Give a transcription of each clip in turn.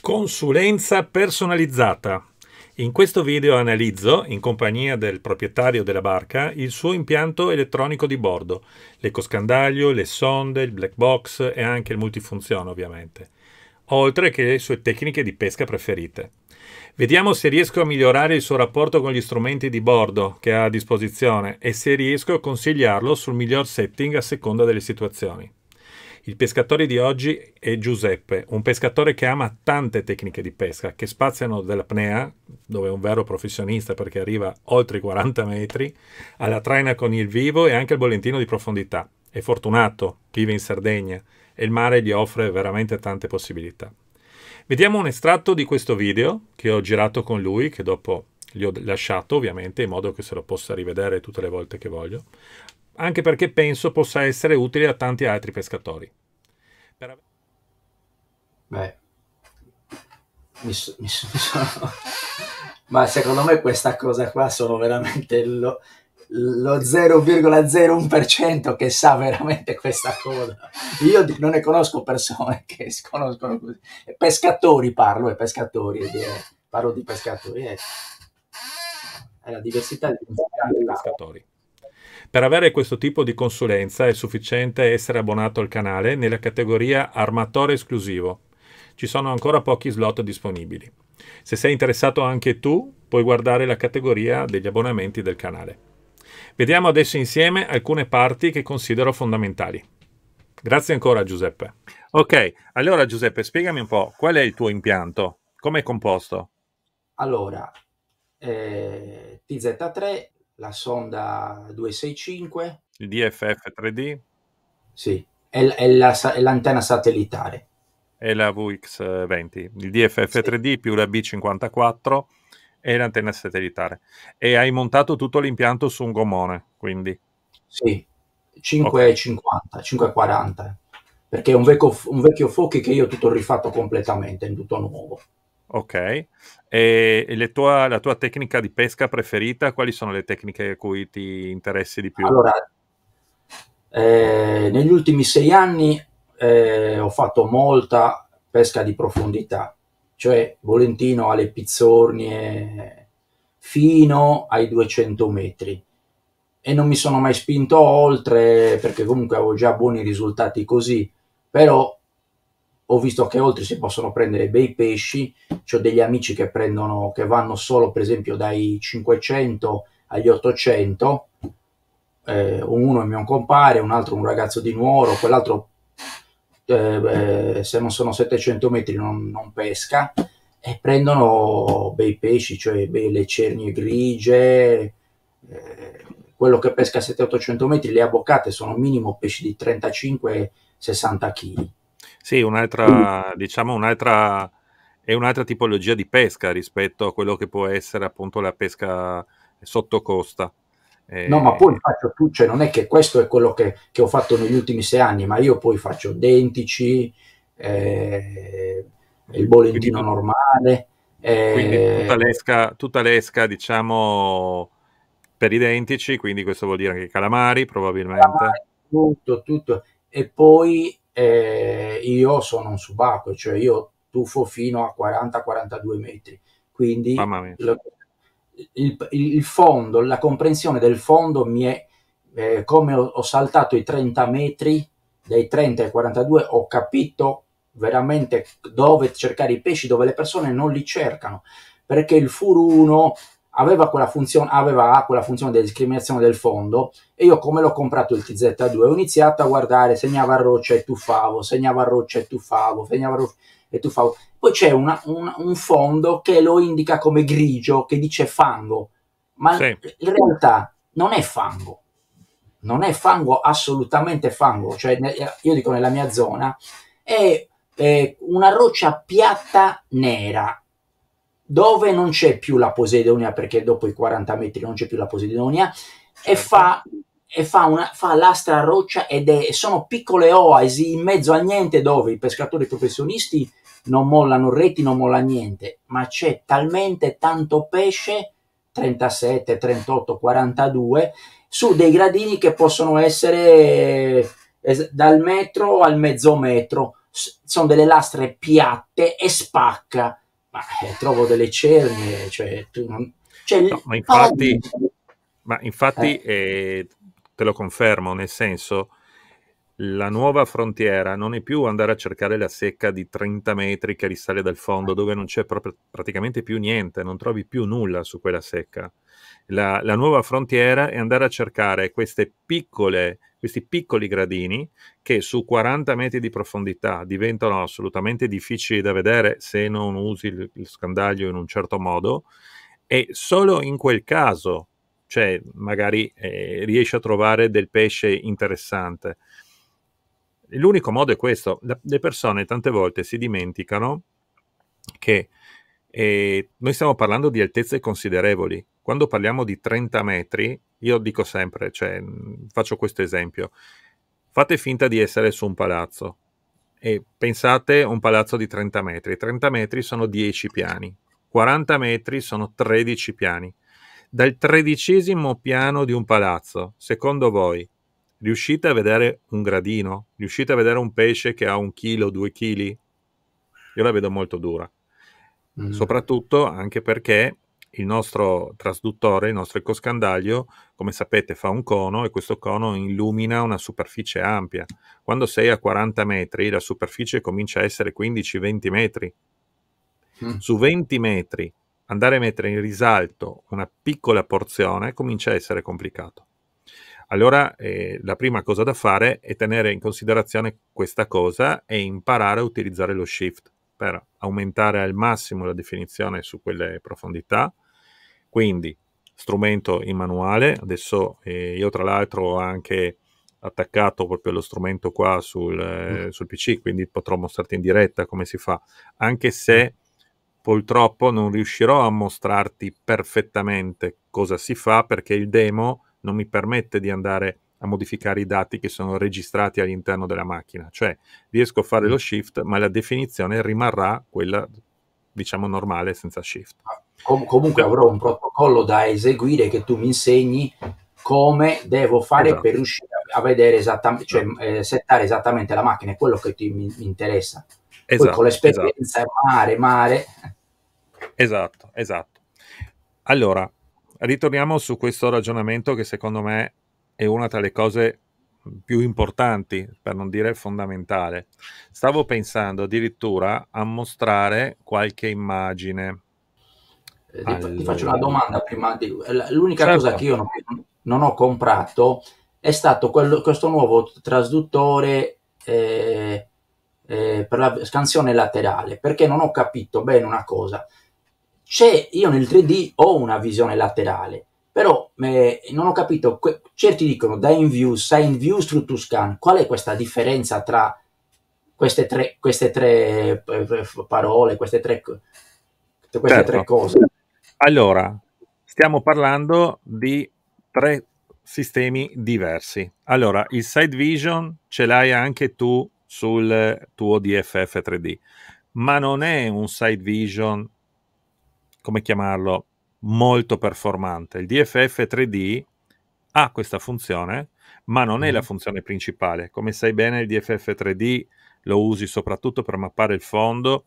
Consulenza personalizzata. In questo video analizzo, in compagnia del proprietario della barca, il suo impianto elettronico di bordo, l'ecoscandaglio, le sonde, il black box e anche il multifunzione ovviamente, oltre che le sue tecniche di pesca preferite. Vediamo se riesco a migliorare il suo rapporto con gli strumenti di bordo che ha a disposizione e se riesco a consigliarlo sul miglior setting a seconda delle situazioni. Il pescatore di oggi è Giuseppe, un pescatore che ama tante tecniche di pesca, che spaziano dall'apnea, dove è un vero professionista perché arriva oltre i 40 metri, alla traina con il vivo e anche al bollentino di profondità. È fortunato, vive in Sardegna e il mare gli offre veramente tante possibilità. Vediamo un estratto di questo video che ho girato con lui, che dopo gli ho lasciato ovviamente in modo che se lo possa rivedere tutte le volte che voglio anche perché penso possa essere utile a tanti altri pescatori. Per... Beh, mi, so, mi, so, sono... ma secondo me questa cosa qua sono veramente lo, lo 0,01% che sa veramente questa cosa. Io non ne conosco persone che conoscono così. Pescatori parlo, e pescatori, parlo di pescatori. È, eh. è la diversità di pescatori. Per avere questo tipo di consulenza è sufficiente essere abbonato al canale nella categoria armatore esclusivo. Ci sono ancora pochi slot disponibili. Se sei interessato anche tu, puoi guardare la categoria degli abbonamenti del canale. Vediamo adesso insieme alcune parti che considero fondamentali. Grazie ancora Giuseppe. Ok, allora Giuseppe, spiegami un po' qual è il tuo impianto, come è composto? Allora, eh, TZ3 la sonda 265. Il DFF 3D? Sì, è, è, la, è l'antenna satellitare. È la VX20, il DFF 3D sì. più la B54 e l'antenna satellitare. E hai montato tutto l'impianto su un gommone, quindi? Sì, 5,50, okay. 5,40, perché è un vecchio, un vecchio Fochi che io ho tutto rifatto completamente, in tutto nuovo. Ok, e tua, la tua tecnica di pesca preferita? Quali sono le tecniche a cui ti interessi di più? Allora, eh, negli ultimi sei anni eh, ho fatto molta pesca di profondità, cioè Volentino alle pizzornie fino ai 200 metri e non mi sono mai spinto oltre perché comunque avevo già buoni risultati così, però ho visto che oltre si possono prendere bei pesci, ho degli amici che, prendono, che vanno solo per esempio dai 500 agli 800, eh, uno è mio compare, un altro un ragazzo di Nuoro, quell'altro eh, eh se non sono 700 metri non, non, pesca, e prendono bei pesci, cioè le cernie grigie, eh, quello che pesca a 700-800 metri, le abboccate sono minimo pesci di 35-60 kg sì, un'altra, diciamo, un'altra, è un'altra tipologia di pesca rispetto a quello che può essere appunto la pesca sotto costa. Eh... No, ma eh, poi faccio tu, cioè non è che questo è quello che, che, ho fatto negli ultimi sei anni, ma io poi faccio dentici, eh, il bollettino quindi, normale. Eh, quindi tutta l'esca, tutta l'esca, diciamo, per i dentici, quindi questo vuol dire anche calamari probabilmente. Calamari, tutto, tutto. E poi eh, io sono un subacqueo, cioè io tuffo fino a 40-42 metri, quindi lo, il, il, fondo, la comprensione del fondo mi è eh, come ho, ho saltato i 30 metri, dai 30 ai 42 ho capito veramente dove cercare i pesci, dove le persone non li cercano, perché il FUR 1 aveva quella funzione, aveva quella funzione di discriminazione del fondo e io come l'ho comprato il TZ2 ho iniziato a guardare, segnava a roccia e tuffavo, segnava a roccia e tuffavo, segnava a roccia e tuffavo. Poi c'è una, un, un, fondo che lo indica come grigio, che dice fango, ma sì. in realtà non è fango, non è fango assolutamente fango, cioè io dico nella mia zona, è, è una roccia piatta nera dove non c'è più la posidonia, perché dopo i 40 metri non c'è più la posidonia, certo. e fa e fa, una, fa l'astra a roccia ed è, sono piccole oasi in mezzo a niente dove i pescatori professionisti non mollano reti, non molla niente, ma c'è talmente tanto pesce, 37, 38, 42, su dei gradini che possono essere dal metro al mezzo metro, sono delle lastre piatte e spacca, ma eh, trovo delle cernie, cioè, tu non... cioè no, ma infatti... Ma infatti eh. Eh, te lo confermo, nel senso la nuova frontiera non è più andare a cercare la secca di 30 metri che risale dal fondo, dove non c'è proprio, praticamente più niente, non trovi più nulla su quella secca. La, la nuova frontiera è andare a cercare piccole, questi piccoli gradini che su 40 metri di profondità diventano assolutamente difficili da vedere se non usi il, il scandaglio in un certo modo e solo in quel caso cioè magari eh, riesci a trovare del pesce interessante. L'unico modo è questo, le persone tante volte si dimenticano che eh, noi stiamo parlando di altezze considerevoli, quando parliamo di 30 metri, io dico sempre, cioè, mm, faccio questo esempio, fate finta di essere su un palazzo e pensate a un palazzo di 30 metri, 30 metri sono 10 piani, 40 metri sono 13 piani, dal tredicesimo piano di un palazzo, secondo voi, riuscite a vedere un gradino? Riuscite a vedere un pesce che ha un chilo, due chili? Io la vedo molto dura. Mm. Soprattutto anche perché il nostro trasduttore, il nostro ecoscandaglio, come sapete, fa un cono e questo cono illumina una superficie ampia. Quando sei a 40 metri, la superficie comincia a essere 15-20 metri. Mm. Su 20 metri andare a mettere in risalto una piccola porzione comincia a essere complicato. Allora eh, la prima cosa da fare è tenere in considerazione questa cosa e imparare a utilizzare lo shift per aumentare al massimo la definizione su quelle profondità. Quindi strumento in manuale, adesso eh, io tra l'altro ho anche attaccato proprio lo strumento qua sul, eh, mm. sul PC, quindi potrò mostrarti in diretta come si fa, anche se mm. Purtroppo non riuscirò a mostrarti perfettamente cosa si fa perché il demo non mi permette di andare a modificare i dati che sono registrati all'interno della macchina. Cioè, riesco a fare mm. lo shift, ma la definizione rimarrà quella, diciamo, normale senza shift. Ah, com- comunque avrò un protocollo da eseguire che tu mi insegni come devo fare esatto. per riuscire a vedere esattamente, cioè esatto. eh, settare esattamente la macchina, è quello che ti, mi, mi interessa. Esatto, Poi con esatto, l'esperienza, esatto. mare, mare, Esatto, esatto. Allora, ritorniamo su questo ragionamento che secondo me è una tra le cose più importanti, per non dire fondamentale. Stavo pensando addirittura a mostrare qualche immagine. Eh, allora. Ti faccio una domanda prima. Di... Eh, l'unica certo. cosa che io non, non, ho comprato è stato quello, questo nuovo trasduttore eh, eh, per la scansione laterale, perché non ho capito bene una cosa c'è, io nel 3D ho una visione laterale, però eh, non ho capito, que- certi dicono da in View, in View, Structure Scan, qual è questa differenza tra queste tre, queste tre eh, parole, queste tre, queste certo. tre cose? Allora, stiamo parlando di tre sistemi diversi. Allora, il side vision ce l'hai anche tu sul tuo DFF 3D, ma non è un side vision come chiamarlo, molto performante. Il DFF 3D ha questa funzione, ma non è la mhm. funzione principale. Come sai bene, il DFF 3D lo usi soprattutto per mappare il fondo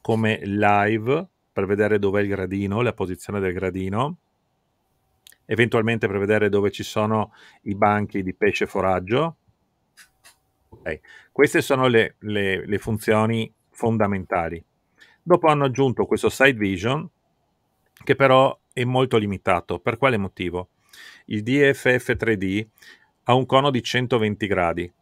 come live per vedere dov'è il gradino, la posizione del gradino, eventualmente per vedere dove ci sono i banchi di pesce foraggio. Okay. Queste sono le, le, le funzioni fondamentali. Dopo hanno aggiunto questo side vision che però è molto limitato. Per quale motivo? Il DFF3D ha un cono di 120 gradi.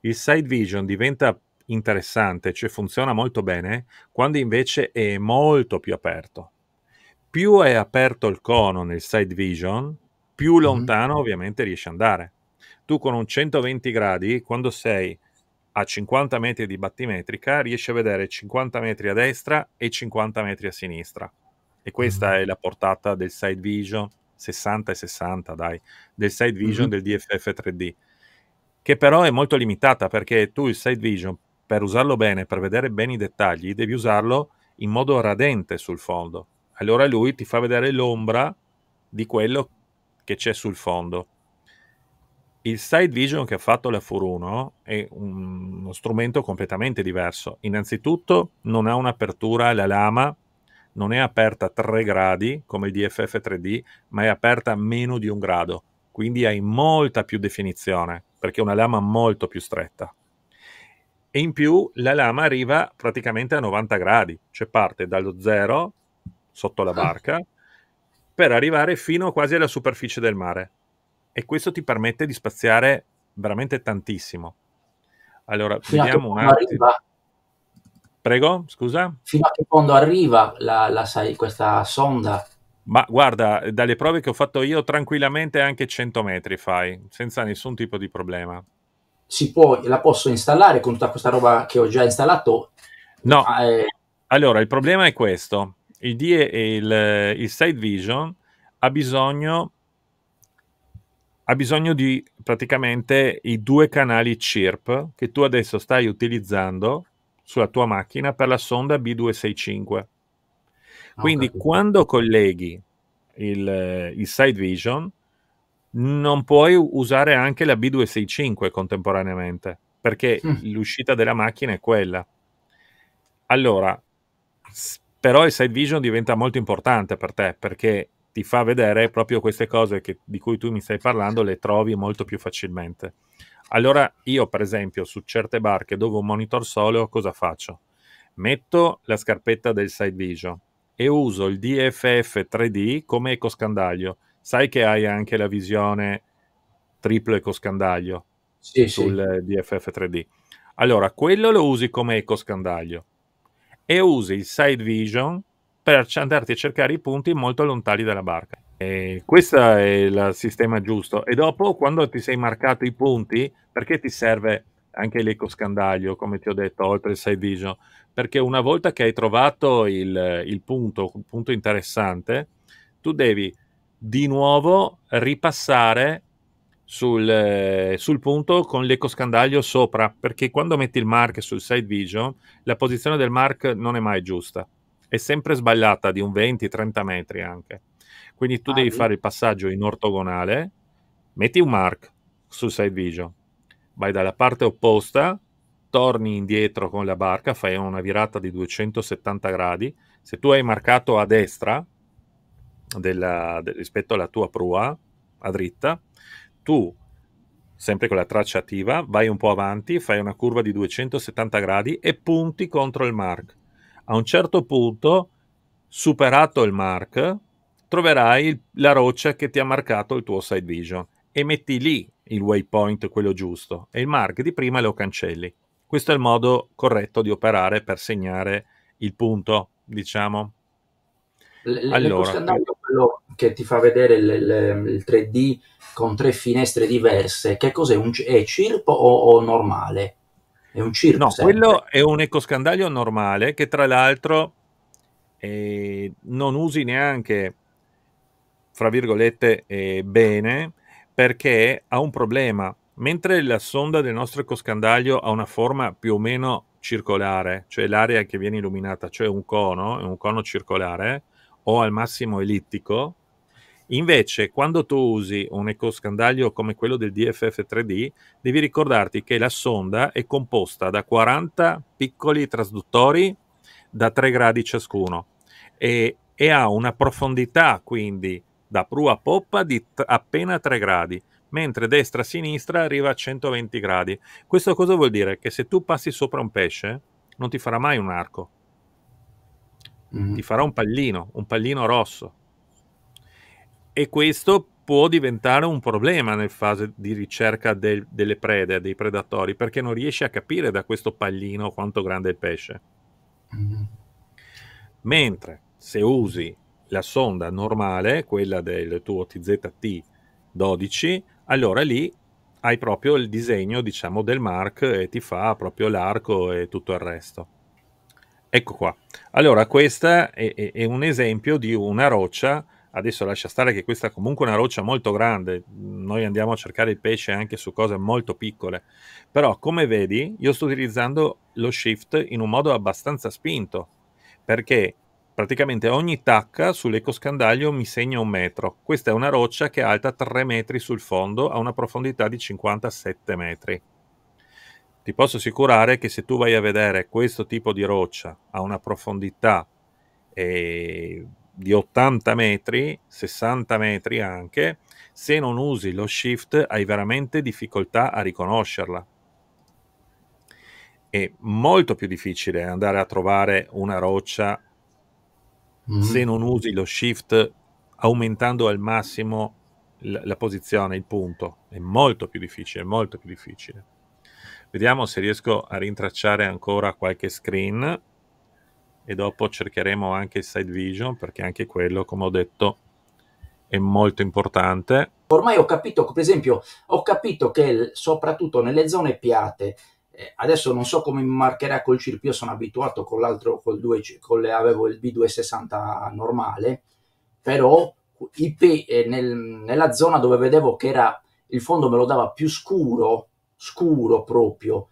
Il side vision diventa interessante, cioè funziona molto bene, quando invece è molto più aperto. Più è aperto il cono nel side vision, più mhm. lontano mm-hmm. ovviamente riesci ad andare. Tu con un 120 gradi, quando sei a 50 metri di battimetrica riesce a vedere 50 metri a destra e 50 metri a sinistra. E questa mm-hmm. è la portata del side vision 60 e 60, dai, del side mm-hmm. vision mm-hmm. del DFF 3D, che però è molto limitata perché tu il side vision per usarlo bene, per vedere bene i dettagli, devi usarlo in modo radente sul fondo. Allora lui ti fa vedere l'ombra di quello che c'è sul fondo il side vision che ha fatto la Fur 1 è un, uno strumento completamente diverso. Innanzitutto non ha un'apertura alla lama, non è aperta a 3 gradi come il DFF 3D, ma è aperta a meno di un grado. Quindi hai molta più definizione, perché è una lama molto più stretta. E in più la lama arriva praticamente a 90 gradi, cioè parte dallo zero sotto la ah. barca per arrivare fino quasi alla superficie del mare e questo ti permette di spaziare veramente tantissimo. Allora, Fino vediamo un attimo. Prego, scusa? Fino a che punto arriva la, la, questa sonda? Ma guarda, dalle prove che ho fatto io, tranquillamente anche 100 metri fai, senza nessun tipo di problema. Si può, la posso installare con tutta questa roba che ho già installato? No. Ah, eh... Allora, il problema è questo. Il DE il, il Side Vision ha bisogno ha bisogno di praticamente i due canali CIRP che tu adesso stai utilizzando sulla tua macchina per la sonda B265. Ah, Quindi okay. quando colleghi il, il Side Vision non puoi usare anche la B265 contemporaneamente perché mm. l'uscita della macchina è quella. Allora, però il Side Vision diventa molto importante per te perché ti fa vedere proprio queste cose che, di cui tu mi stai parlando, le trovi molto più facilmente. Allora io, per esempio, su certe barche dove ho un monitor solo, cosa faccio? Metto la scarpetta del side vision e uso il DFF 3D come ecoscandaglio. Sai che hai anche la visione triplo ecoscandaglio sì, sul sì. DFF 3D. Allora, quello lo usi come ecoscandaglio e usi il side vision per andarti a cercare i punti molto lontani dalla barca. E questo è il sistema giusto. E dopo, quando ti sei marcato i punti, perché ti serve anche l'ecoscandaglio, come ti ho detto, oltre il side vision? Perché una volta che hai trovato il, il punto, un punto interessante, tu devi di nuovo ripassare sul, sul, punto con l'ecoscandaglio sopra, perché quando metti il mark sul side vision, la posizione del mark non è mai giusta è sempre sbagliata di un 20-30 metri anche. Quindi tu ah, devi sì. fare il passaggio in ortogonale, metti un mark sul side vision, vai dalla parte opposta, torni indietro con la barca, fai una virata di 270 gradi. Se tu hai marcato a destra della, de, rispetto alla tua prua a dritta, tu sempre con la traccia attiva, vai un po' avanti, fai una curva di 270 gradi e punti contro il mark a un certo punto, superato il mark, troverai il, la roccia che ti ha marcato il tuo side vision e metti lì il waypoint, quello giusto, e il mark di prima lo cancelli. Questo è il modo corretto di operare per segnare il punto, diciamo. Le, allora, quello che ti fa vedere le, le, il 3D con tre finestre diverse, che cos'è? Un, è cirpo o, o normale? È un circo. No, sempre. quello è un ecoscandaglio normale che tra l'altro eh, non usi neanche, fra virgolette, eh, bene perché ha un problema. Mentre la sonda del nostro ecoscandaglio ha una forma più o meno circolare, cioè l'area che viene illuminata, cioè un cono, un cono circolare o al massimo ellittico, Invece, quando tu usi un ecoscandaglio come quello del DFF3D, devi ricordarti che la sonda è composta da 40 piccoli trasduttori da 3 gradi ciascuno e, e ha una profondità quindi da prua a poppa di t- appena 3 gradi mentre destra-sinistra a arriva a 120 gradi. Questo cosa vuol dire? Che se tu passi sopra un pesce, non ti farà mai un arco, mm. ti farà un pallino, un pallino rosso e questo può diventare un problema nel fase di ricerca del, delle prede, dei predatori, perché non riesci a capire da questo pallino quanto grande è il pesce. Mm. Mentre se usi la sonda normale, quella del tuo TZT 12, allora lì hai proprio il disegno, diciamo, del Mark e ti fa proprio l'arco e tutto il resto. Ecco qua. Allora, questo è, è, è un esempio di una roccia adesso lascia stare che questa è comunque una roccia molto grande, noi andiamo a cercare il pesce anche su cose molto piccole, però come vedi io sto utilizzando lo shift in un modo abbastanza spinto, perché praticamente ogni tacca sull'ecoscandaglio mi segna un metro, questa è una roccia che è alta 3 metri sul fondo, a una profondità di 57 metri. Ti posso assicurare che se tu vai a vedere questo tipo di roccia a una profondità eh, di 80 metri, 60 metri anche, se non usi lo shift hai veramente difficoltà a riconoscerla. È molto più difficile andare a trovare una roccia mm se non usi lo shift aumentando al massimo la, la posizione, il punto. È molto più difficile, molto più difficile. Vediamo se riesco a rintracciare ancora qualche screen e dopo cercheremo anche il side vision perché anche quello, come ho detto, è molto importante. Ormai ho capito, per esempio, ho capito che soprattutto nelle zone piatte, eh, adesso non so come marcherà col cirp, io sono abituato con l'altro, col 2, con le, avevo il B260 normale, però IP, eh, nel, nella zona dove vedevo che era il fondo me lo dava più scuro, scuro proprio,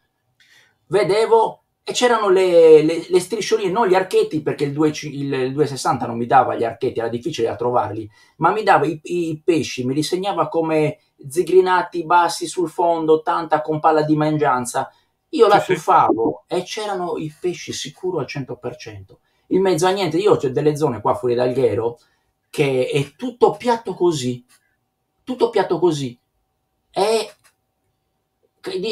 vedevo e c'erano le, le, le, striscioline, non gli archetti, perché il, 2, il, il, 260 non mi dava gli archetti, era difficile da trovarli, ma mi dava i, i pesci, mi li segnava come zigrinati bassi sul fondo, tanta con palla di mangianza. Io la tuffavo e c'erano i pesci sicuro al 100%. In mezzo a niente, io ho delle zone qua fuori dal Ghero che è tutto piatto così, tutto piatto così. E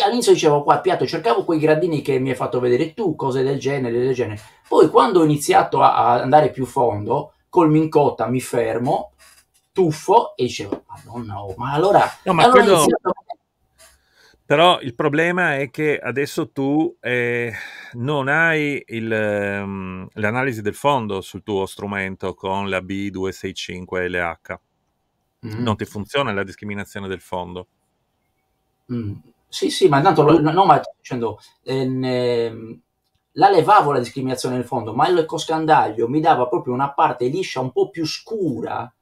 all'inizio dicevo qua Piatto cercavo quei gradini che mi hai fatto vedere tu, cose del genere, del genere. Poi quando ho iniziato a, a andare più fondo, col mincotta mi fermo, tuffo e dicevo, madonna, oh, ma allora... No, ma allora quello... iniziato... Però il problema è che adesso tu eh, non hai il, um, l'analisi del fondo sul tuo strumento con la B265 LH. Mm. Non ti funziona la discriminazione del fondo. Mm. Sì, sì, ma intanto, lo, no, ma dicendo, ehm, ehm, la levavo la discriminazione nel fondo, ma il coscandaglio mi dava proprio una parte liscia un po' più scura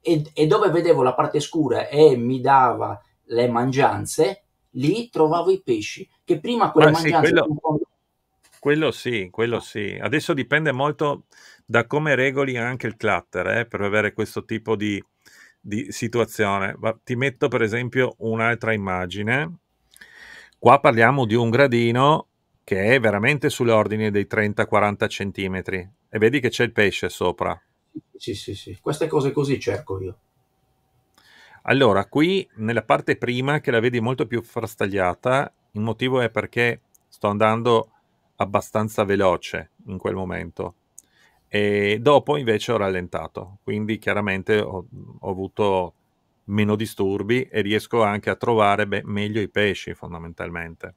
e, e dove vedevo la parte scura e mi dava le mangianze, lì trovavo i pesci, che prima quelle ah, mangianze... Sì, quello... Quello sì, quello sì. Adesso dipende molto da come regoli anche il clutter eh, per avere questo tipo di, di situazione. Va, ti metto per esempio un'altra immagine Qua parliamo di un gradino che è veramente sull'ordine dei 30-40 centimetri e vedi che c'è il pesce sopra. Sì, sì, sì, queste cose così cerco io. Allora, qui nella parte prima che la vedi molto più frastagliata, il motivo è perché sto andando abbastanza veloce in quel momento e dopo invece ho rallentato, quindi chiaramente ho, ho avuto meno disturbi e riesco anche a trovare beh, meglio i pesci fondamentalmente.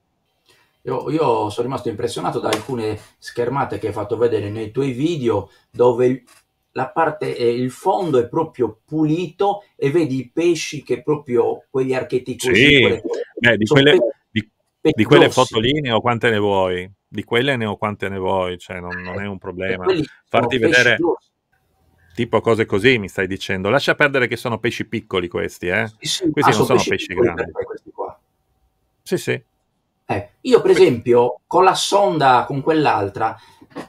Io, io, sono rimasto impressionato da alcune schermate che hai fatto vedere nei tuoi video dove la parte, eh, il fondo è proprio pulito e vedi i pesci che proprio quegli archetipi sì. quelle, eh, di, quelle, di, di quelle foto lì ne ho quante ne vuoi di quelle ne ho quante ne vuoi cioè non, non è un problema farti vedere grossi tipo cose così mi stai dicendo. Lascia perdere che sono pesci piccoli questi, eh? Sì, sì. Questi ah, non sono pesci, pesci grandi. Questi qua. Sì, sì. Eh, io per esempio con la sonda, con quell'altra,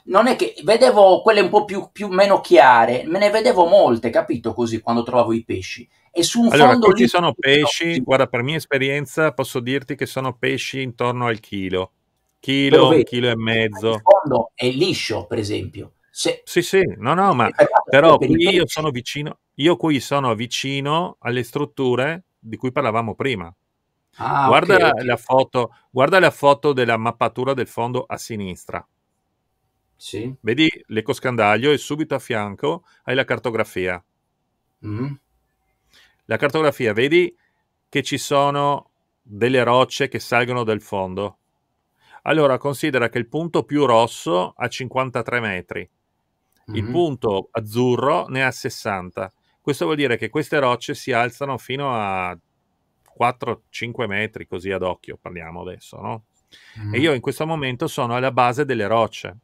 non è che vedevo quelle un po' più, più, meno chiare, me ne vedevo molte, capito così quando trovavo i pesci. E su un allora, fondo questi sono pesci, guarda, per mia esperienza posso dirti che sono pesci intorno al chilo, chilo, chilo e mezzo. Il fondo è liscio, per esempio. Sì, sì, sì. no, no, ma però qui io sono vicino, io qui sono vicino alle strutture di cui parlavamo prima. Ah, guarda, okay, okay. La foto, guarda la foto della mappatura del fondo a sinistra. Sì. Vedi l'ecoscandaglio e subito a fianco hai la cartografia. Mm. La cartografia, vedi che ci sono delle rocce che salgono dal fondo. Allora, considera che il punto più rosso a 53 metri Mm-hmm. Il punto azzurro ne ha 60. Questo vuol dire che queste rocce si alzano fino a 4-5 metri, così ad occhio parliamo adesso, no? Mm-hmm. E io in questo momento sono alla base delle rocce.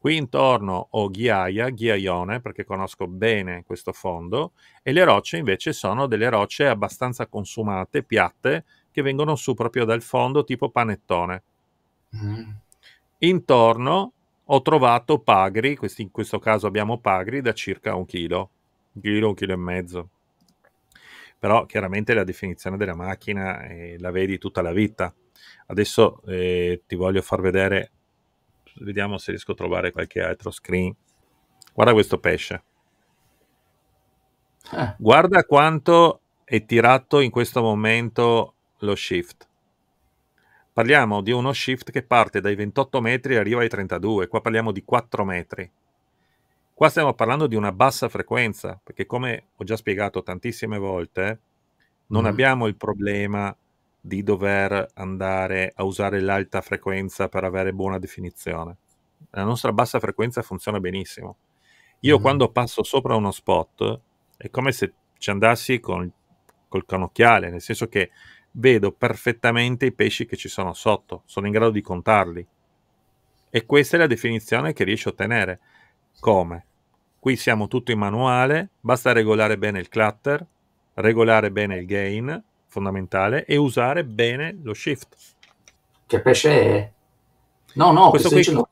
Qui intorno ho ghiaia, ghiaione, perché conosco bene questo fondo, e le rocce invece sono delle rocce abbastanza consumate, piatte, che vengono su proprio dal fondo, tipo panettone. Mm. Intorno ho trovato pagri, questi, in questo caso abbiamo pagri da circa un chilo, un chilo, un chilo e mezzo. Però chiaramente la definizione della macchina eh, la vedi tutta la vita. Adesso eh, ti voglio far vedere, vediamo se riesco a trovare qualche altro screen. Guarda questo pesce. Ah. Guarda quanto è tirato in questo momento lo shift. Parliamo di uno shift che parte dai 28 metri e arriva ai 32, qua parliamo di 4 metri. Qua stiamo parlando di una bassa frequenza, perché come ho già spiegato tantissime volte, non mm. abbiamo il problema di dover andare a usare l'alta frequenza per avere buona definizione. La nostra bassa frequenza funziona benissimo. Io mm. quando passo sopra uno spot è come se ci andassi con, col cannocchiale, nel senso che vedo perfettamente i pesci che ci sono sotto, sono in grado di contarli. E questa è la definizione che riesci a ottenere. Come? Qui siamo tutti in manuale, basta regolare bene il clutter, regolare bene il gain, fondamentale, e usare bene lo shift. Che pesce è? No, no, questo qui... Dicendo...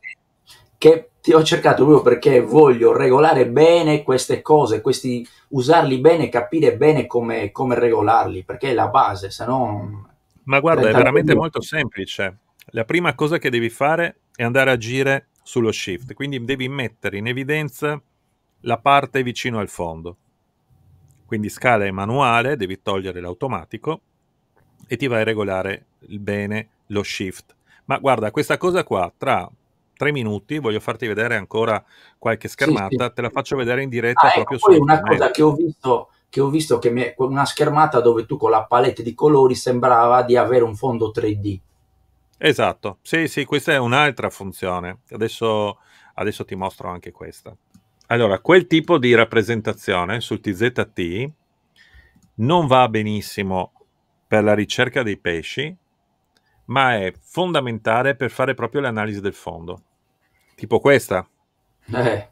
Che ti ho cercato proprio perché voglio regolare bene queste cose, questi, usarli bene, capire bene come, come regolarli, perché è la base, se no... Ma guarda, è veramente più. molto semplice. La prima cosa che devi fare è andare a agire sullo shift, quindi devi mettere in evidenza la parte vicino al fondo. Quindi scala e manuale, devi togliere l'automatico e ti vai a regolare bene lo shift. Ma guarda, questa cosa qua tra tre minuti, voglio farti vedere ancora qualche schermata, sì, sì. te la faccio vedere in diretta ah, ecco, proprio ecco, poi su una cosa che ho visto che ho visto che mi, una schermata dove tu con la palette di colori sembrava di avere un fondo 3D. Esatto, sì, sì, questa è un'altra funzione. Adesso, adesso ti mostro anche questa. Allora, quel tipo di rappresentazione sul TZT non va benissimo per la ricerca dei pesci, ma è fondamentale per fare proprio l'analisi del fondo. Tipo questa. Eh.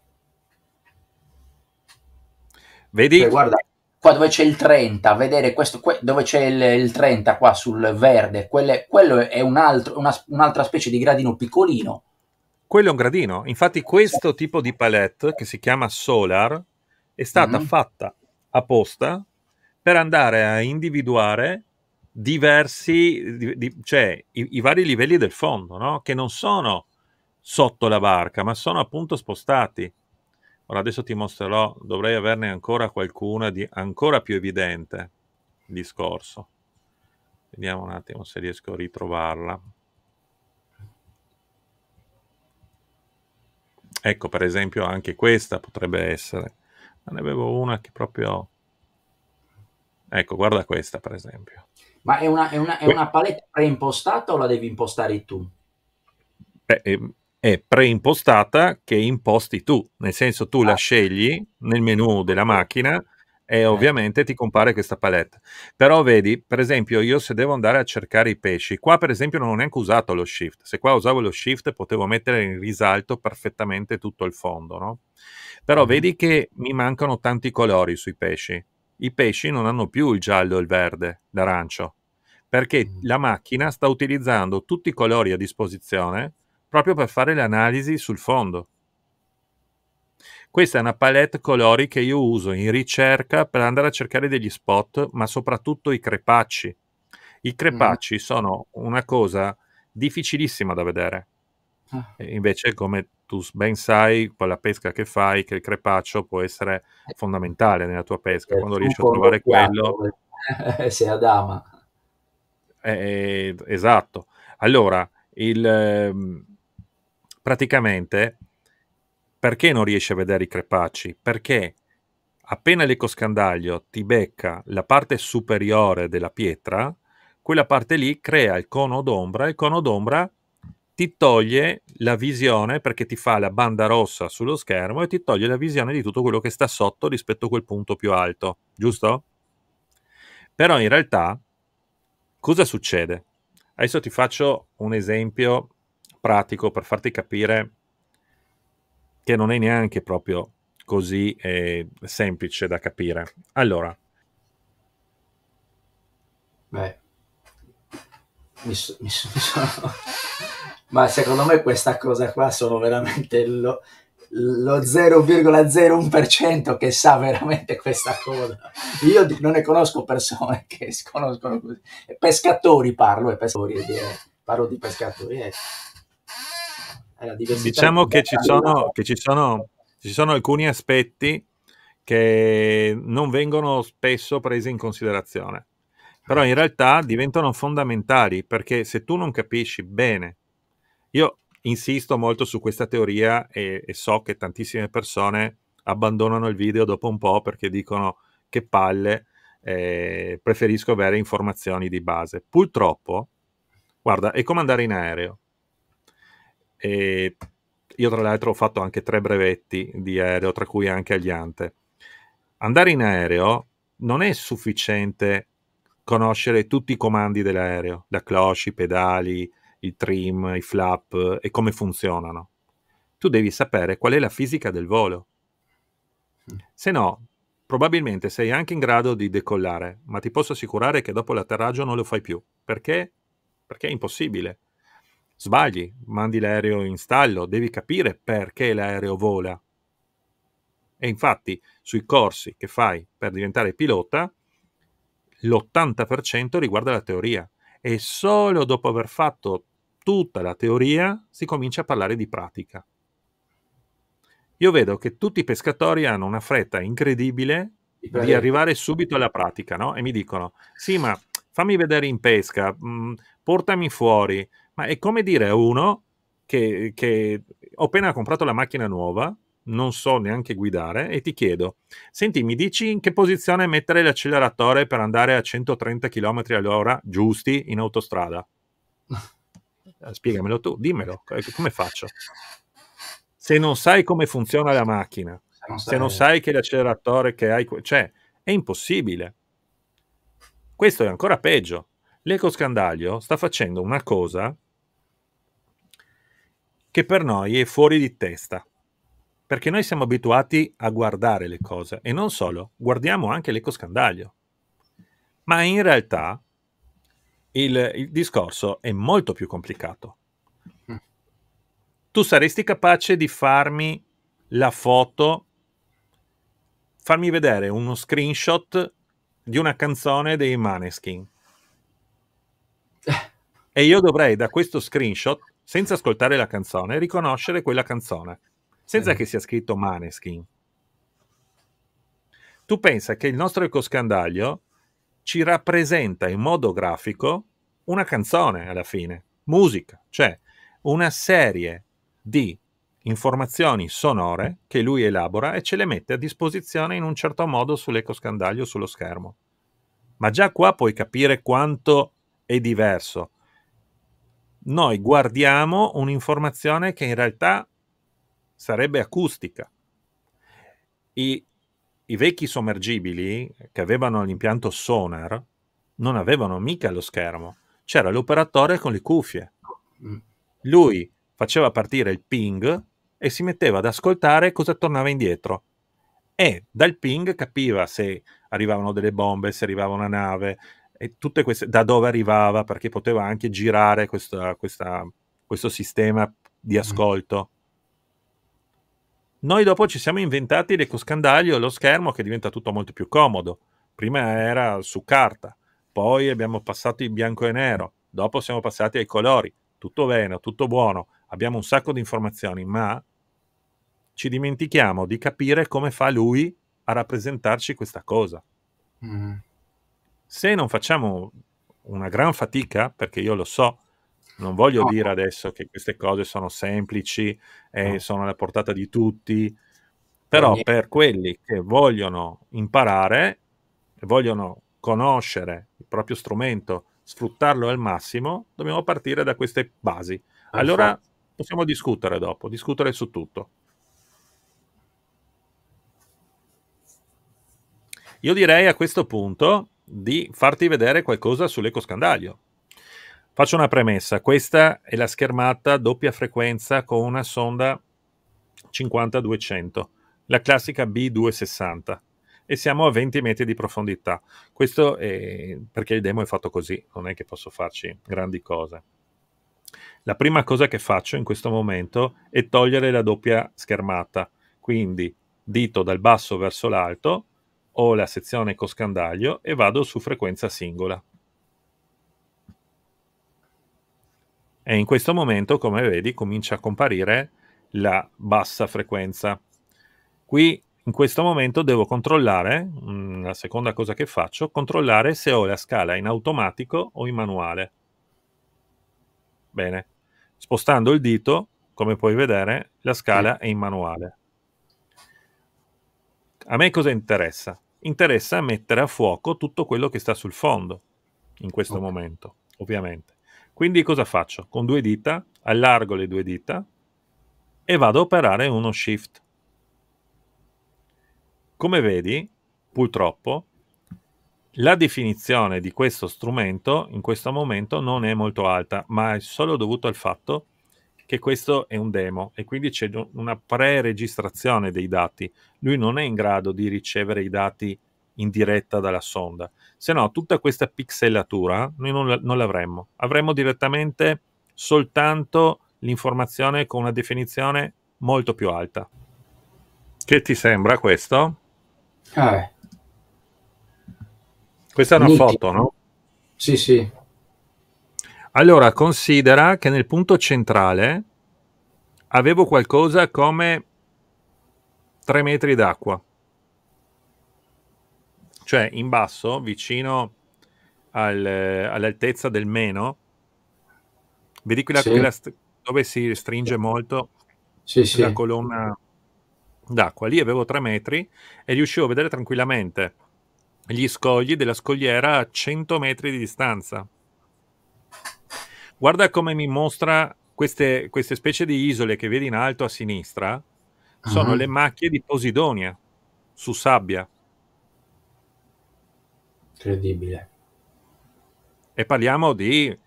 Vedi? Cioè, guarda, qua dove c'è il 30, vedere questo, que dove c'è il, il, 30 qua sul verde, quelle, quello è un altro, una, un'altra specie di gradino piccolino. Quello è un gradino. Infatti questo tipo di palette, che si chiama Solar, è stata mm -hmm. fatta apposta per andare a individuare diversi, di, di, cioè i, i, vari livelli del fondo, no? che non sono sotto la barca, ma sono appunto spostati. Ora adesso ti mostrerò, dovrei averne ancora qualcuna di ancora più evidente discorso. Vediamo un attimo se riesco a ritrovarla. Ecco, per esempio, anche questa potrebbe essere. Ne avevo una che proprio... Ecco, guarda questa, per esempio. Ma è una, è una, è una palette preimpostata o la devi impostare tu? Beh, ehm, è preimpostata che imposti tu, nel senso tu ah. la scegli nel menu della macchina e eh. ovviamente ti compare questa palette. Però vedi, per esempio, io se devo andare a cercare i pesci, qua per esempio non ho neanche usato lo shift. Se qua usavo lo shift potevo mettere in risalto perfettamente tutto il fondo, no? Però mm vedi che mi mancano tanti colori sui pesci. I pesci non hanno più il giallo, il verde, l'arancio, perché mm la macchina sta utilizzando tutti i colori a disposizione proprio per fare l'analisi sul fondo. Questa è una palette colori che io uso in ricerca per andare a cercare degli spot, ma soprattutto i crepacci. I crepacci mm. sono una cosa difficilissima da vedere. Ah. Invece, come tu ben sai, con la pesca che fai, che il crepaccio può essere eh. fondamentale nella tua pesca. Eh, Quando riesci a trovare quello... Sei Adama. Eh, eh, esatto. Allora, il ehm, praticamente perché non riesci a vedere i crepacci? Perché appena l'ecoscandaglio ti becca la parte superiore della pietra, quella parte lì crea il cono d'ombra e il cono d'ombra ti toglie la visione perché ti fa la banda rossa sullo schermo e ti toglie la visione di tutto quello che sta sotto rispetto a quel punto più alto, giusto? Però in realtà cosa succede? Adesso ti faccio un esempio pratico per farti capire che non è neanche proprio così eh, semplice da capire. Allora. Beh, mi, so, mi, so, mi sono... Ma secondo me questa cosa qua sono veramente lo, lo 0,01% che sa veramente questa cosa. Io non ne conosco persone che si conoscono così. Pescatori parlo, pescatori, parlo di pescatori. Ecco alla diversità. Diciamo che ci, sono, che ci sono, ci sono alcuni aspetti che non vengono spesso presi in considerazione, però in realtà diventano fondamentali perché se tu non capisci bene, io insisto molto su questa teoria e, e so che tantissime persone abbandonano il video dopo un po' perché dicono che palle, eh, preferisco avere informazioni di base. Purtroppo, guarda, è come andare in aereo. E io tra l'altro ho fatto anche tre brevetti di aereo, tra cui anche Agliante. Andare in aereo non è sufficiente conoscere tutti i comandi dell'aereo, la cloche, i pedali, il trim, i flap e come funzionano. Tu devi sapere qual è la fisica del volo. Se no, probabilmente sei anche in grado di decollare, ma ti posso assicurare che dopo l'atterraggio non lo fai più. Perché? Perché è impossibile. Sbagli, mandi l'aereo in stallo, devi capire perché l'aereo vola. E infatti sui corsi che fai per diventare pilota, l'80% riguarda la teoria e solo dopo aver fatto tutta la teoria si comincia a parlare di pratica. Io vedo che tutti i pescatori hanno una fretta incredibile Beh. di arrivare subito alla pratica, no? E mi dicono, sì, ma fammi vedere in pesca, mh, mm, portami fuori, ma è come dire a uno che, che ho appena comprato la macchina nuova, non so neanche guidare e ti chiedo, senti, mi dici in che posizione mettere l'acceleratore per andare a 130 km all'ora giusti in autostrada? Eh, spiegamelo tu, dimmelo, eh, come faccio? Se non sai come funziona la macchina, se non sai, se non sai che l'acceleratore che hai, cioè, è impossibile. Questo è ancora peggio. L'ecoscandaglio sta facendo una cosa che per noi è fuori di testa. Perché noi siamo abituati a guardare le cose e non solo, guardiamo anche l'ecoscandaglio. Ma in realtà il, il discorso è molto più complicato. Mm. Tu saresti capace di farmi la foto, farmi vedere uno screenshot di una canzone dei Maneskin. Eh. E io dovrei da questo screenshot senza ascoltare la canzone, riconoscere quella canzone, senza sì. che sia scritto Maneskin. Tu pensa che il nostro ecoscandaglio ci rappresenta in modo grafico una canzone alla fine, musica, cioè una serie di informazioni sonore che lui elabora e ce le mette a disposizione in un certo modo sull'ecoscandaglio sullo schermo. Ma già qua puoi capire quanto è diverso noi guardiamo un'informazione che in realtà sarebbe acustica. I, I, vecchi sommergibili che avevano l'impianto sonar non avevano mica lo schermo, c'era l'operatore con le cuffie. Mm. Lui faceva partire il ping e si metteva ad ascoltare cosa tornava indietro. E dal ping capiva se arrivavano delle bombe, se arrivava una nave, e tutte queste, da dove arrivava, perché poteva anche girare questa, questa, questo sistema di mm. ascolto. Noi dopo ci siamo inventati l'ecoscandaglio e lo schermo che diventa tutto molto più comodo. Prima era su carta, poi abbiamo passato in bianco e nero, dopo siamo passati ai colori, tutto bene, tutto buono, abbiamo un sacco di informazioni, ma ci dimentichiamo di capire come fa lui a rappresentarci questa cosa. Mm se non facciamo una gran fatica, perché io lo so, non voglio no. dire adesso che queste cose sono semplici e no. sono alla portata di tutti, però no. per quelli che vogliono imparare, vogliono conoscere il proprio strumento, sfruttarlo al massimo, dobbiamo partire da queste basi. Allora possiamo discutere dopo, discutere su tutto. Io direi a questo punto di farti vedere qualcosa sull'ecoscandaglio. Faccio una premessa, questa è la schermata doppia frequenza con una sonda 50-200, la classica B260 e siamo a 20 metri di profondità. Questo è perché il demo è fatto così, non è che posso farci grandi cose. La prima cosa che faccio in questo momento è togliere la doppia schermata, quindi dito dal basso verso l'alto, ho la sezione con scandaglio e vado su frequenza singola. E in questo momento, come vedi, comincia a comparire la bassa frequenza. Qui in questo momento devo controllare, mh, mm, la seconda cosa che faccio, controllare se ho la scala in automatico o in manuale. Bene, spostando il dito, come puoi vedere, la scala è in manuale. A me cosa interessa? interessa mettere a fuoco tutto quello che sta sul fondo in questo okay. momento, ovviamente. Quindi cosa faccio? Con due dita allargo le due dita e vado a operare uno shift. Come vedi, purtroppo, la definizione di questo strumento in questo momento non è molto alta, ma è solo dovuto al fatto che che questo è un demo e quindi c'è una pre-registrazione dei dati. Lui non è in grado di ricevere i dati in diretta dalla sonda, se no tutta questa pixelatura noi non, non l'avremmo. Avremmo direttamente soltanto l'informazione con una definizione molto più alta. Che ti sembra questo? Ah, eh. Questa è una Nittico. foto, no? Sì, sì. Allora, considera che nel punto centrale avevo qualcosa come 3 metri d'acqua. Cioè, in basso, vicino al, all'altezza del meno, vedi quella, sì. quella st- dove si stringe molto sì, la sì. colonna d'acqua. Lì avevo 3 metri e riuscivo a vedere tranquillamente gli scogli della scogliera a 100 metri di distanza. Guarda come mi mostra queste, queste specie di isole che vedi in alto a sinistra. Sono uh-huh. le macchie di Posidonia su sabbia. Incredibile. E parliamo di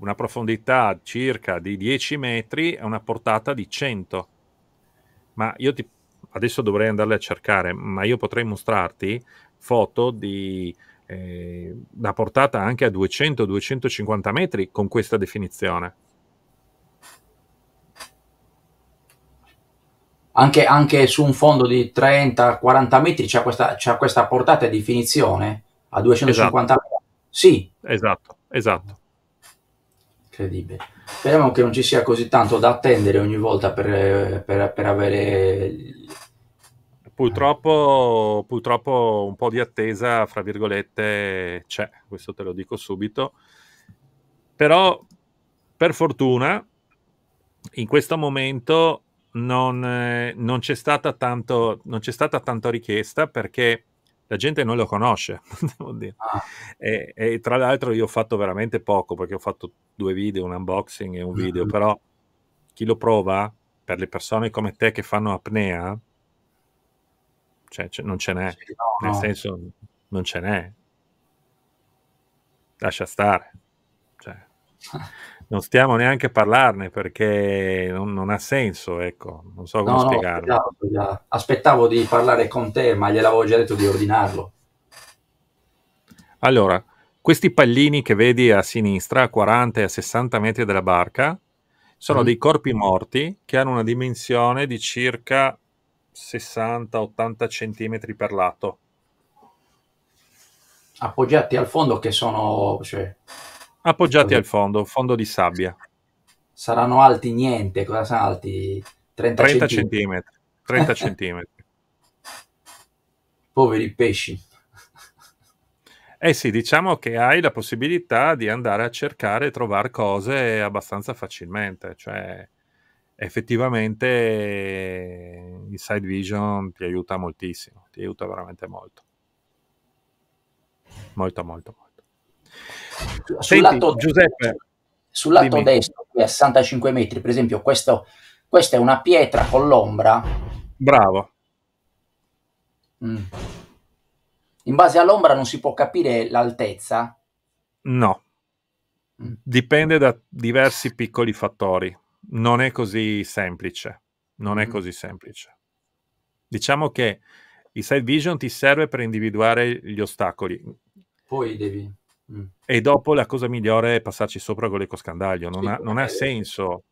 una profondità circa di 10 metri e una portata di 100. Ma io ti... adesso dovrei andarle a cercare, ma io potrei mostrarti foto di da ehm, portata anche a 200-250 metri con questa definizione. Anche, anche, su un fondo di 30-40 metri c'è questa, c'è questa, portata e definizione a 250 esatto. metri. Sì. Esatto, esatto. Incredibile. Speriamo che non ci sia così tanto da attendere ogni volta per, eh, per, per avere Purtroppo, purtroppo un po' di attesa, fra virgolette, c'è, questo te lo dico subito. Però, per fortuna, in questo momento non, eh, non, c'è tanto, non, c'è stata tanto, richiesta perché la gente non lo conosce. ah. e, e, tra l'altro io ho fatto veramente poco perché ho fatto due video, un unboxing e un video, mm-hmm. però chi lo prova, per le persone come te che fanno apnea, cioè, cioè, non ce n'è, no, nel no. senso non ce n'è, lascia stare, cioè, non stiamo neanche a parlarne perché non, non ha senso, ecco, non so come no, spiegarlo. No, esatto, aspettavo, aspettavo di parlare con te, ma gliel'avevo già detto di ordinarlo. Allora, questi pallini che vedi a sinistra, a 40 e a 60 metri della barca, sono mm. dei corpi morti che hanno una dimensione di circa 60-80 cm per lato. Appoggiati al fondo che sono... Cioè... Appoggiati al fondo, fondo di sabbia. Saranno alti niente, cosa saranno alti? 30, 30 cm. 30 cm. Poveri pesci. Eh sì, diciamo che hai la possibilità di andare a cercare e trovare cose abbastanza facilmente, cioè effettivamente eh, il side vision ti aiuta moltissimo, ti aiuta veramente molto. Molto, molto, molto. Sul lato, Giuseppe, sul lato destro, qui a 65 metri, per esempio, questo, questa è una pietra con l'ombra. Bravo. Mm. In base all'ombra non si può capire l'altezza? No. Mm. Dipende da diversi piccoli fattori non è così semplice. Non è mm-hmm. così semplice. Diciamo che il side vision ti serve per individuare gli ostacoli. Poi devi... Mm. E dopo la cosa migliore è passarci sopra con l'ecoscandaglio. Non, sì, ha, non ha senso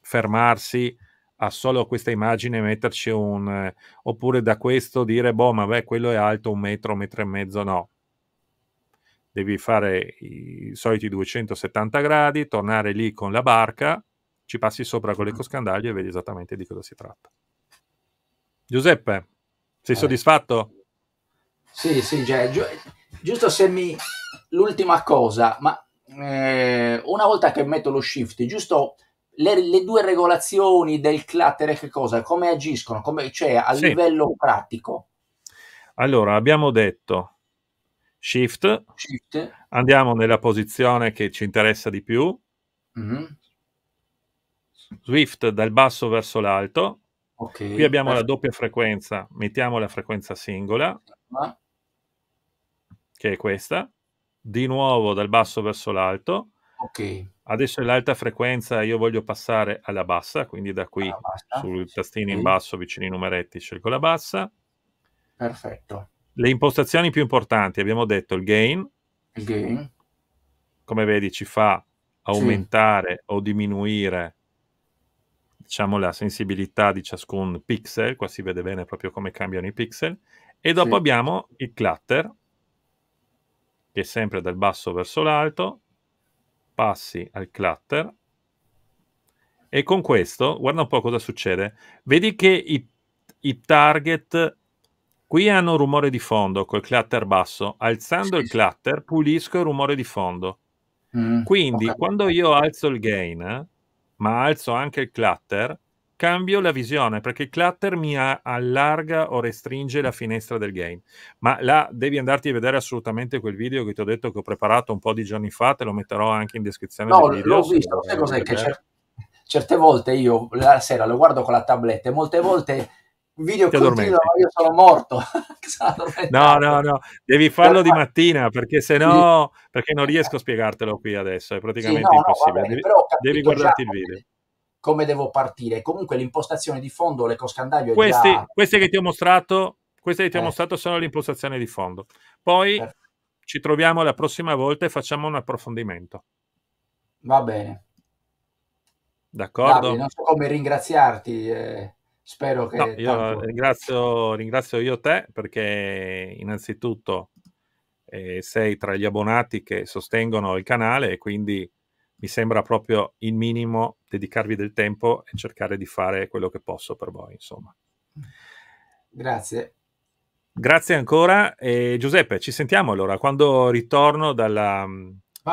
fermarsi a solo questa immagine e metterci un... Eh, oppure da questo dire, boh, ma beh, quello è alto un metro, un metro e mezzo, no devi fare i soliti 270 gradi, tornare lì con la barca ci passi sopra con l'ecoscandaglio mm. e vedi esattamente di cosa si tratta. Giuseppe, sei eh. soddisfatto? Sì, sì, gi- cioè, gi- giusto se mi... L'ultima cosa, ma eh, una volta che metto lo shift, giusto le, le due regolazioni del clutter che cosa, come agiscono, come, cioè a sì. livello pratico? Allora, abbiamo detto shift, shift, andiamo nella posizione che ci interessa di più, mm-hmm. Swift dal basso verso l'alto. Okay, Qui abbiamo la doppia frequenza, mettiamo la frequenza singola, che è questa, di nuovo dal basso verso l'alto. Okay. Adesso è l'alta frequenza, io voglio passare alla bassa, quindi da qui sul tastino okay. in basso vicino ai numeretti scelgo la bassa. Perfetto. Le impostazioni più importanti, abbiamo detto il gain. Il gain. Come vedi ci fa aumentare sì. o diminuire diciamo, la sensibilità di ciascun pixel, qua si vede bene proprio come cambiano i pixel, e dopo sì. abbiamo il clutter, che è sempre dal basso verso l'alto, passi al clutter, e con questo, guarda un po' cosa succede, vedi che i, i target qui hanno rumore di fondo col clutter basso, alzando sì. il clutter pulisco il rumore di fondo. Mm, Quindi okay. quando io alzo il gain, ma alzo anche il clutter, cambio la visione perché il clutter mi allarga o restringe la finestra del game. Ma là devi andarti a vedere assolutamente quel video che ti ho detto che ho preparato un po' di giorni fa, te lo metterò anche in descrizione. No, del video, l'ho visto, sai cos'è che certe volte io la sera lo guardo con la tabletta e molte volte video ti continua, ma io sono morto. no, no, no, devi farlo di mattina perché se no, perché non riesco a spiegartelo qui adesso, è praticamente sì, no, impossibile. No, bene, devi, guardarti il video. Come devo partire? Comunque l'impostazione di fondo, l'ecoscandaglio... Questi, già... questi che ti ho mostrato, queste che ti eh. ho mostrato sono l'impostazione di fondo. Poi Perfetto. ci troviamo la prossima volta e facciamo un approfondimento. Va bene. D'accordo. Davide, non so come ringraziarti. Eh. Spero che... No, io tanto... ringrazio, ringrazio io te perché innanzitutto eh, sei tra gli abbonati che sostengono il canale e quindi mi sembra proprio il minimo dedicarvi del tempo e cercare di fare quello che posso per voi, insomma. Grazie. Grazie ancora. E Giuseppe, ci sentiamo allora quando ritorno dalla,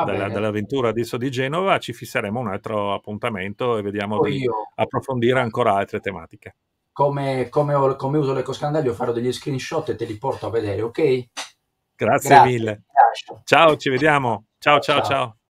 dalla, dall'avventura adesso di Genova, ci fisseremo un altro appuntamento e vediamo Poi di io. approfondire ancora altre tematiche. Come, come, ho, come uso l'ecoscandaglio farò degli screenshot e te li porto a vedere, ok? Grazie, Grazie. mille. Ciao, ci vediamo. ciao, ciao. ciao. ciao.